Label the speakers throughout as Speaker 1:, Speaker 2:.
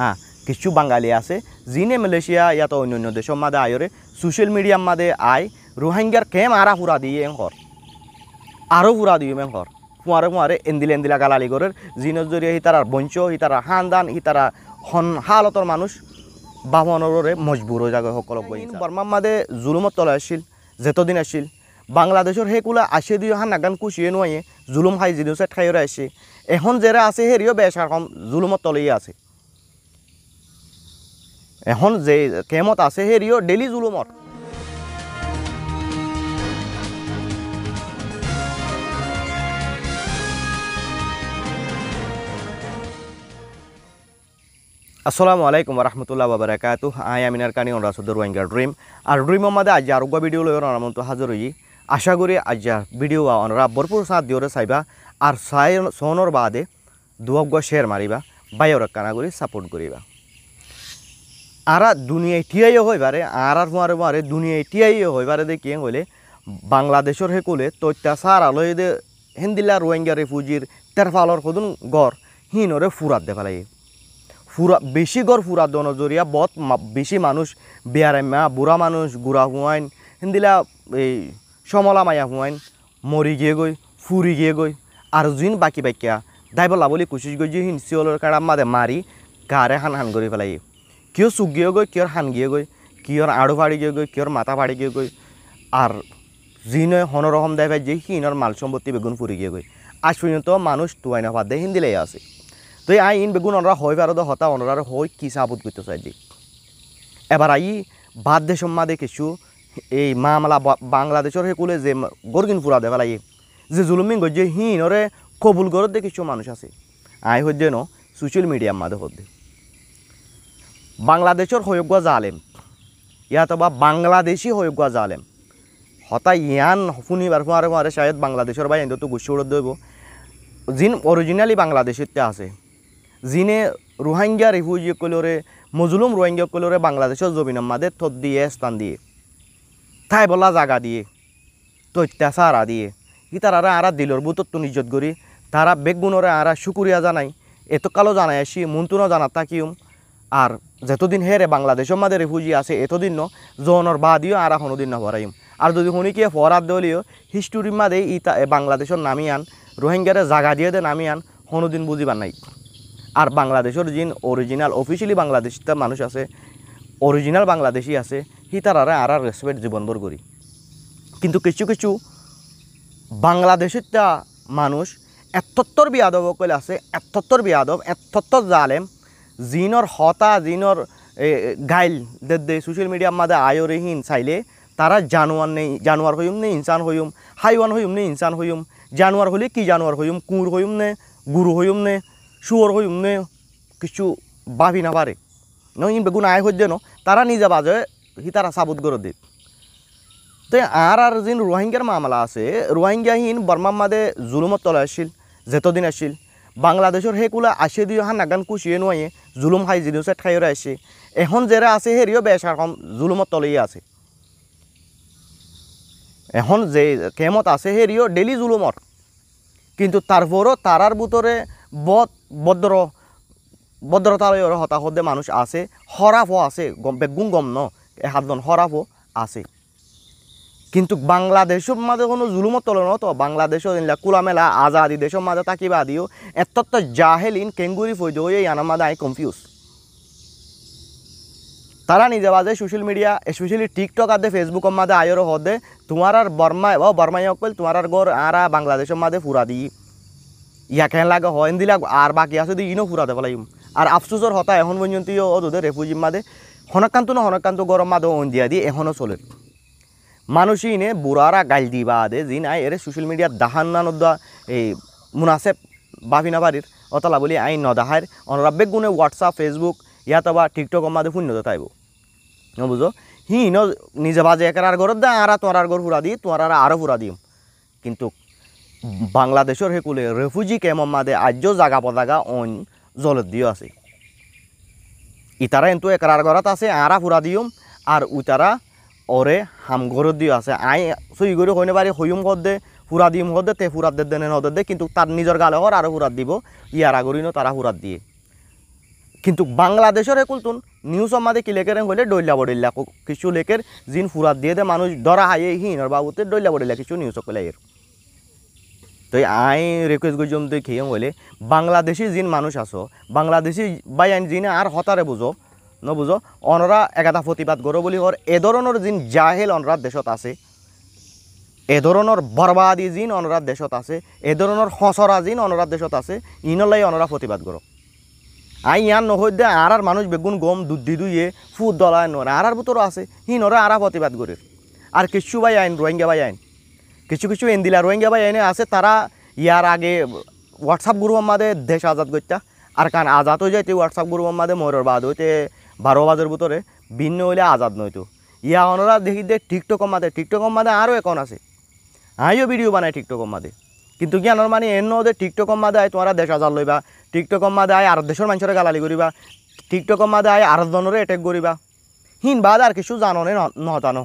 Speaker 1: হ্যাঁ কিছু বাঙালি আছে যিনি মালয়েশিয়া অন্য অন্যান্য দেশের মাদে আয়রে সোশ্যাল মিডিয়ার মাদে আয় রোহিঙ্গার কেম আরা ফুরা দিয়ে এম আরও ফুরা দিয়ে এম কুঁয়ারে কুঁয়ারে এন্দিলে এন্দিলা গালালি করে জিনের জড়িয়ে হিতারা বঞ্চ হিতারা হানদান হিতারা হন হালতর মানুষ বাহনরে মজবুর হয়ে যাবে সকল বর্মার মাদে জুলুমত তলে আসছিল যেতদিন আসছিল বাংলাদেশের কুলা আসে দিয়ে হান নাগান কুচিয়ে নোয়ে জুলুম খাই জিনিস ঠাইরে আসছে এখন জেরা আছে হেরিও বেসার কম জুলুমত তলেই আছে এখন যে কেমত আছে হেৰিও ডেইলি জুলুমত আসসালামু আলাইকুম রহমতুল্লাহ বাবরাকাতু আই আমিনার কানি ওরা সুদর ওয়াঙ্গার ড্রিম আর ড্রিম আমাদের আজ আরোগ্য ভিডিও লয় ওনার মতো হাজির হই আশা করি আজ ভিডিও ওনারা ভরপুর সাথ দিওরে চাইবা আর সাই সনর বাদে দুয়গ্য শেয়ার মারিবা বাইর কানাগুলি সাপোর্ট করিবা আরা দুনিয়ায় টিয়াইও হইবারে আর আর মারে মারে দুনিয়ায় টিয়াইও হইবারে দেখি হইলে বাংলাদেশের হেকুলে তত্যাচার আলোয় দে হিন্দিলা রোহিঙ্গা রেফিউজির তেরফালর সদন গড় হিনরে ফুরাত দে লাগে ফুরা বেশি গড় ফুরাত নজরিয়া বত বেশি মানুষ বেয়ারেমা বুড়া মানুষ গুড়া হুয়াইন হিন্দিলা এই সমলা মায়া হুয়াইন মরি গিয়ে গই ফুরি গিয়ে গই আর জিন বাকি বাক্যা দায়বলা বলি কুশিস গই যে হিনসিওলের কাড়া মাদে মারি গারে হান হান করে পেলাই কেউ সুখ গিয়ে গই কিয়র হান গিয়ে গই কিয়র আড়ু ফাড়ি গিয়ে গই কিয়র মাথা ফাড়ি গিয়ে গই আর যি হনরহম হনরকম যে হিনর মাল সম্পত্তি বেগুন পুরি গিয়ে গই আজ পর্যন্ত মানুষ তুয়াই না ফাঁদে হিন্দি লেগে আছে তো আই ইন বেগুন অনরা হয় পারো হতা অনরার হই কি সাবুত করতে চাই যে এবার আই বাদ দে মাদে কিছু এই মামলা বাংলাদেশের কুলে যে গর্গিনপুরা দেবা লাগে যে জুলুমিং গজ্জে হিনরে কবুল গরত কিছু মানুষ আছে আই হজ্জে ন সোশ্যাল মিডিয়ার মাধ্যমে বাংলাদেশের হয়োগ্য জালেম ইয়াত বা বাংলাদেশী হয়োগ্য জালেম হতা ইয়ান বার ফুঁয়ারে ফুঁয়ারে শায়দ বাংলাদেশের বা এন্দতো গুচ্ছুড়ত দইব যিন অরিজিনালি বাংলাদেশিতে আছে যিনে রোহিঙ্গা মজুলুম মজলুম কলরে বাংলাদেশের জমিনের মাঝে থত দিয়ে স্থান দিয়ে ঠাই বলা জাগা দিয়ে তত্যাচারা দিয়ে ই তারা আরা দিলর বুতত্ব নিজত করি তারা বেগুনরে আরা শুকুরিয়া জানাই এতকালও জানাই আসি মন্তুনও জানা থাকিম আর যেতদিন হেরে বাংলাদেশ মাঝে রেফিউজি আছে এতদিন ন জোহনের বাদিও আর এখনো দিন নভরাইম আর যদি শুনি শুনিকে ফরাত দলীয় হিস্টোরির মাদে ই বাংলাদেশের নামি আন রোহিঙ্গারে জাগা দিয়ে দে নামি আন হনুদিন বুঝিবার নাই আর বাংলাদেশের যিন অরিজিনাল অফিসিয়ালি বাংলাদেশ মানুষ আছে অরিজিনাল বাংলাদেশি আছে সি তারারে আর আর রেসপেক্ট জীবনভর করি কিন্তু কিছু কিছু বাংলাদেশের মানুষ এতত্তর বিয়াদব কইলে আছে এতত্তর বিয়াদব এতত্তর জালেম জিনর হতা জিনর গাইল দে সোশ্যাল মিডিয়ার মাঝে আয়ো রেহিন চাইলে তারা জানোয়ার নেই জানোয়ার হইম নে ইনসান হইম হাইওয়ান হইম নে ইনসান হইম জানোয়ার হলে কি জানোয়ার হইম কুঁর হইম নে গুরু হইম নে শুয়োর হইম নে কিছু ভাবি না পারে নইন বেগুন আয় হচ্ছে ন তারা নিজে বাজে হি তারা সাবুত করে দে তো আর আর যিন রোহিঙ্গার মামলা আছে রোহিঙ্গাহীন বর্মার মাদে জুলুমত তলে আসছিল যেতদিন আসছিল বাংলাদেশের কুলা আসে দিয়ে হা নাগান কুচিয়ে নয় জুলুম হাই জিনিস ঠাইরে আসে এখন যারা আছে হেরিও বেসার কম জুলুমত তলেই আছে এখন যে কেমত আছে হেরিও ডেলি জুলুমর কিন্তু তারপরও তারার বুতরে বদ বদ্র বদ্রতালয়ের হতাশতে মানুষ আছে হরাফও আছে বেগুন গম ন এ হাতজন হরাফও আছে কিন্তু বাংলাদেশের মাঝে কোনো জুলুম তল নত বাংলাদেশও ইনলা কুলামেলা আজাদি দেশের মাঝে তাকিবা দিও এত জাহেলিন কেঙ্গুরি ফৈজ এই আনার মাঝে আই কনফিউজ তারা নিজে বাজে সোশ্যাল মিডিয়া স্পেশালি টিকটক আদে ফেসবুকের মাঝে আয়রও হদে তোমার আর বর্মা ও বর্মাই অকল তোমার আর গড় আরা বাংলাদেশের মাঝে ফুরা দিই ইয়া কেন লাগে হয় দিলা আর বাকি আছে দি ইনো ফুরাতে পেলাইম আর আফসোসর হতা এখন পর্যন্ত ও তোদের রেফিউজির মাঝে হনাকান্ত না হনাকান্ত গরম মাদে অন দিয়া দিয়ে এখনও চলে মানুষই এনে বুড়ারা গাল দিবা আদে যে নাই এর সোশ্যাল মিডিয়াত দাহান না নদা এই মুনাসেব বাফিনা বাড়ির অতলা বলি আই নদাহার অনরাব্যে গুণে হোয়াটসঅ্যাপ ফেসবুক ইয়াত বা টিকটক মাদে শূন্য তাইব ন বুঝো হি ন নিজে বাজে একার ঘর দা আরা তোরার ঘর ফুরা দিই তোরারা আরও ফুরা দিম কিন্তু বাংলাদেশের হেকুলে রেফিউজি কেমন মাদে আজ্য জাগা পদাগা অন জলত দিও আছে ইতারা কিন্তু একরার ঘরত আছে আরা ফুরা দিম আর উতারা ওরে হাম ঘরে দিয়ে আছে আই সই করে হইনে পারি হইম ঘর দে ফুরা দিম ঘর দে তে হুরাত দে দেন হদে দে কিন্তু তার নিজের গালে হর আরও ফুরাত দিব ইয়ার আগরিন তারা ফুরাত দিয়ে কিন্তু বাংলাদেশের কুলতুন নিউজ মাদে কি লেকের হইলে ডইলা বড়িল্লা কিছু লেখের জিন ফুরাত দিয়ে দে মানুষ ধরা হাই হিনর বাবুতে ডইলা বড়িল্লা কিছু নিউজ সকলে এর তো আই রিকোয়েস্ট করছি তুই খেয়ে হইলে বাংলাদেশি জিন মানুষ আসো বাংলাদেশি বাইন জিনে আর হতারে বুঝো নবুঝো অনরা একাদা প্রতিবাদ গরো বলি হর এ ধরনের যিন জাহেল অনরা দেশত আছে এ ধরনের বরবাদী যিন অনরা দেশত আছে এ ধরনের হসরা যিন অনরা দেশত আছে ইনলাই অনরা প্রতিবাদ গরো আই ইয়ান নহৈ দে আর আর মানুষ বেগুন গম দুধ দি দুইয়ে ফুট দলায় নরা আর আর বুতরও আছে হি নরা আর প্রতিবাদ করে আর কিছু ভাই আইন রোহিঙ্গা ভাই আইন কিছু কিছু এন্দিলা রোহিঙ্গা ভাই আইনে আছে তারা ইয়ার আগে হোয়াটসঅ্যাপ গ্রুপ আমাদের দেশ আজাদ করতে আর কান আজাদ হয়ে যাইতে হোয়াটসঅ্যাপ গ্রুপ আমাদের মোহরের বাদ হইতে বারো বাজার ভিতরে ভিন্ন হইলে আজাদ নয়তো ইয়া অনরা দেখি দে টিকটক মাদে টিকটক মাদে আরও এখন আছে আইও ভিডিও বানায় টিকটক মাদে কিন্তু কি আনর মানে এন্ন ওদের টিকটক মাদে আয় তোমারা দেশ আজাদ লইবা টিকটক মাদে আয় আর দেশের মানুষের গালালি করিবা টিকটক মাদে আয় আর জনরে এটেক করিবা হিন বাদ আর কিছু জাননে নজানো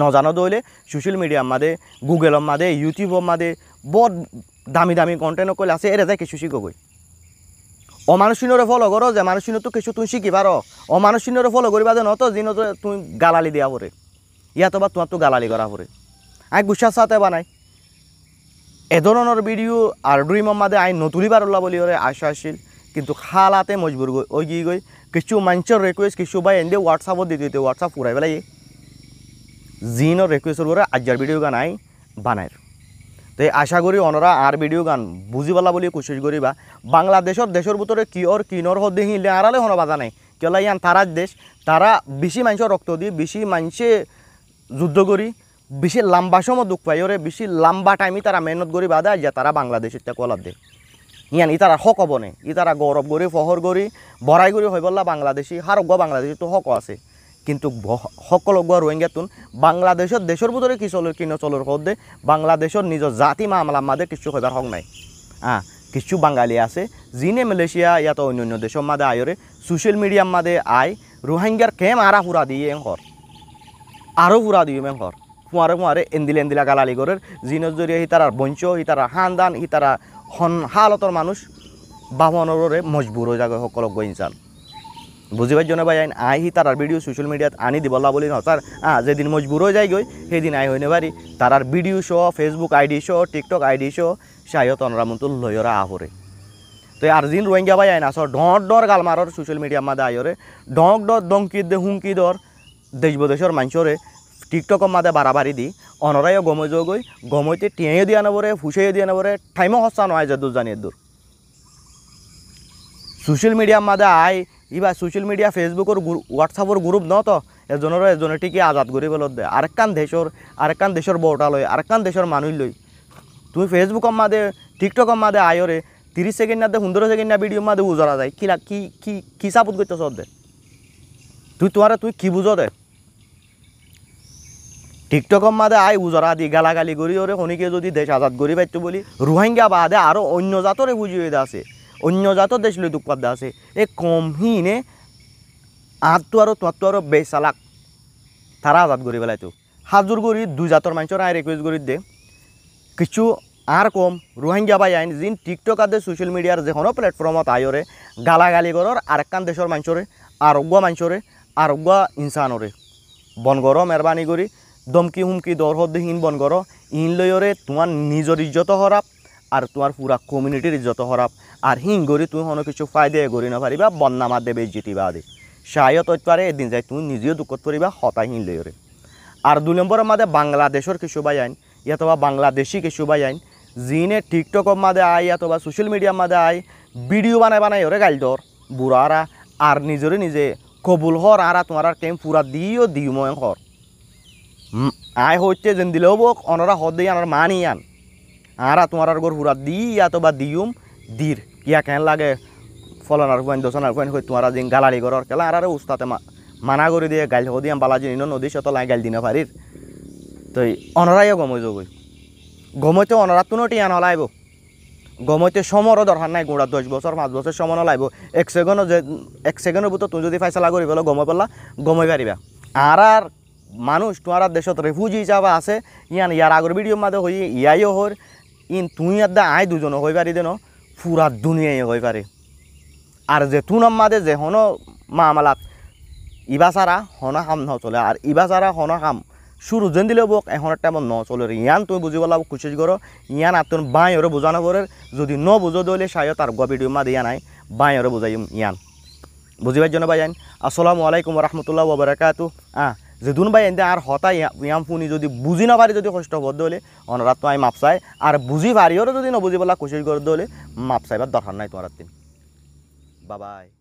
Speaker 1: নজানো দইলে সোশ্যাল মিডিয়ার মাদে গুগলের মাদে ইউটিউবের মাদে বড় দামি দামি কন্টেন্ট কইলে আছে এর যায় কিছু শিখগই অমানুষিনরে ফলো করো যে মানুষিন তো কিছু তুমি শিখি পারো অমানুষিনরে ফলো করিবা যে নতো যিন তুমি গালালি দিয়া পরে ইয়াত বা তোমার তো গালালি করা পরে আই গুসার সাথে বানাই এ ধরনের ভিডিও আর দুই মাদে আই নতুলিবার ওলা বলি ওরে আশা আসিল কিন্তু খালাতে মজবুর গই ওই গিয়ে গই কিছু মানুষের রিকোয়েস্ট কিছু ভাই এনে হোয়াটসঅ্যাপত দিতে দিতে হোয়াটসঅ্যাপ পুরাই পেলাই জিনর রিকোয়েস্টর করে আজ্যার ভিডিও গান আই বানায় তো আশা করি ওনারা আর ভিডিও গান বুঝিবালা বলি কোশিশ করিবা বাংলাদেশের দেশের ভিতরে কিয়র কিনর হদ্দে হিলে আড়ালে হন বাধা নাই কেলা ইয়ান তারার দেশ তারা বেশি মানুষের রক্ত দিয়ে বেশি মানুষে যুদ্ধ করি বেশি লম্বা সময় দুঃখ পাই ওরে বেশি লম্বা টাইমই তারা মেহনত করি বাধা যে তারা বাংলাদেশের তে কলার দে ইয়ান ই তারা হক হবনে ই তারা গৌরব করি ফহর করি বড়াই করি হইবল্লা বাংলাদেশি হারগ্য বাংলাদেশি তো হক আছে কিন্তু সকল রোহিঙ্গা তুন বাংলাদেশের দেশের ভিতরে কি চল কি নচলর সদ্যে বাংলাদেশের নিজের জাতি মামলা মাদে কিছু হইবার হক নাই হ্যাঁ কিছু বাঙালি আছে যিনে মালয়েশিয়া ইয়াতো অন্য অন্য দেশের মাদে আয়রে সোশ্যাল মিডিয়ার মাদে আয় রোহিঙ্গার কেম আরা হুরা দিয়ে এম আরও হুরা দিয়ে এম কর কুঁয়ারে ফুঁয়ারে এন্দিলে এন্দিলা গালালি করে জিনের জড়িয়ে হিতারার বঞ্চ হিতারা হান দান হিতারা হন হালতর মানুষ বাহনরে মজবুর হয়ে যাবে সকল গো ইনসান বুঝিবার জন্য ভাই আইন আহি তারার ভিডিও সোশ্যাল মিডিয়াত আনি দিব বলি নতার আ যেদিন মজবুর হয়ে যাই গই সেদিন আই নেবারি তার আর ভিডিও শো ফেসবুক আইডি শো টিকটক আইডি শো সাহিত অনরামন্তুল লয়রা আহরে তো আর দিন রোহিঙ্গা ভাই আইন আস ডর ডর গালমার সোশ্যাল মিডিয়ার মাদে আয়রে ঢঁক ডর দমকি দে হুমকি দর দেশ বিদেশের মানুষরে টিকটকর মাদে বাড়াবাড়ি দি অনরাইও গমে গই গমইতে টিয়াইও দিয়ে আনবরে ফুসাই দিয়ে আনবরে ঠাইমো হস্তা নয় যে দূর জানিয়ে দূর সোশ্যাল মিডিয়ার মাদে আয় ইবা সোশ্যাল মিডিয়া ফেসবুকর হোয়াটসঅ্যাপর গ্রুপ ন তো এজনের টিকি আজাদ করে পেলত দে আরেকখান দেশর আরেকান দেশের বউটা লয় আরেকখান দেশর মানুষ লই তুমি ফেসবুকর মাদে টিকটকর মাদে আয়রে তিরিশ সেকেন্ড না দে সুন্দর সেকেন্ড না ভিডিও মাদে উজরা যায় কি কি কি কি সাপোর্ট সব দে তুই তোমার তুই কি বুঝো দে টিকটকর মাদে আয় উজরা দি গালাগালি করি ওরে শনিকে যদি দেশ আজাদ করি পাইতো বলি রোহিঙ্গা বাদে আরও অন্য জাতরে বুঝিয়ে আছে অন্য জাত দেশ লৈ দুখ আছে এই কমহি নে আঁতটো আৰু আর আৰু বেচালাক তারা আজাদ পেলায় পেলাইতো হাজুর করি দুই জাতর মানুষের আয় রিকুয়েস্ট করে দে কিছু আর কম রোহিঙ্গা বাই আইন যিন টিকটক আদে সোশ্যাল মিডিয়ার কোনো প্ল্যাটফর্মত আয়রে গালাগালি করর আর একখান দেশের মানুষরে আরোগ্য মানুষরে আরোগ্য ইনসানরে বনগর মেহরবানি করে দমকি হুমকি দরহদহীন বন কর ইন লয়রে তোমার নিজর ইজ্জত হরাপ আর তোমার পুরা কমিউনিটির ইজ্জত হরাব আর হিং গড়ি তুমি কোনো কিছু ফায়দা গড়ি নপারিবা বন্যা দেবে জিতিবা আদি সাহায্য তৈতবারে এদিন যাই তুমি নিজেও দুঃখত করিবা হতাহীন লয়রে আর দু নম্বর মাদে বাংলাদেশের কিছু বাই আইন ইয়াতবা বাংলাদেশি কিছু বাই আইন জিনে টিকটকর মাদে আয় অথবা সোশ্যাল মিডিয়ার মাদে আয় ভিডিও বানায় বানায় ওরে গাইল দর বুড়ারা আর নিজরে নিজে কবুল হর আর তোমার আর কেম পুরা দিও দিও ময় হর আয় হচ্ছে যেন দিলেও বোক অনরা হদ দিয়ে আনার মানি আন আরা তোমার গোর হুরা দি ইয়া তো বা দিউম দীর ইয়া কেন লাগে ফলানার হুয়াইন দোসানার কোয়েন হয়ে তোমার দিন গালালি গরর কেলা আরে উস্তাতে মানা করে দিয়ে গাইল হো দিয়াম বালাজি নিন নদী সত লাই গাইল দিনে পারির তো অনরাইও গমই যোগই গমইতে অনরা তুনটি আন হলাইব গমইতে সমরও দরকার নাই গোড়া দশ বছর পাঁচ বছর সময় লাগব এক সেকেন্ডও যে এক সেকেন্ডের ভিতর তুমি যদি ফাইসলা করি বলো গমই পারলা গমই পারিবা আর আর মানুষ তোমার দেশত রেফুজি হিসাবে আছে ইয়ান ইয়ার আগর ভিডিওর মাঝে হই ইয়াইও হর ইন তুই আর দা আয় দুজন হয়ে পারি দেন পুরা দুনিয়ায় হয়ে পারে আর যে তু নম্মাদে যে হন মামালাত ইবা সারা হন কাম ন চলে আর ইবা সারা হন কাম শুরু যেন দিলে বোক এখন টাইমত ন চলে ইয়ান তুমি বুঝি বলা খুশি করো ইয়ান আর তোর বাঁয়রে বোঝানো করে যদি ন বুঝো দিলে সায় তার ভিডিও মা দিয়া নাই বাঁয়রে বোঝাই ইয়ান বুঝিবার জন্য ভাই আসসালামু আলাইকুম রহমতুল্লাহ ওবরাকাতু আহ যে দুন ভাই এন্দে আর হতা ইয়াম ফুনি যদি বুঝি না পারি যদি কষ্ট করতে হলে অনরা তো আমি মাপ চাই আর বুঝি পারিও যদি নবুঝি বলা কোশিশ করতে হলে মাপ চাইবার দরকার নাই তোমার দিন বাবাই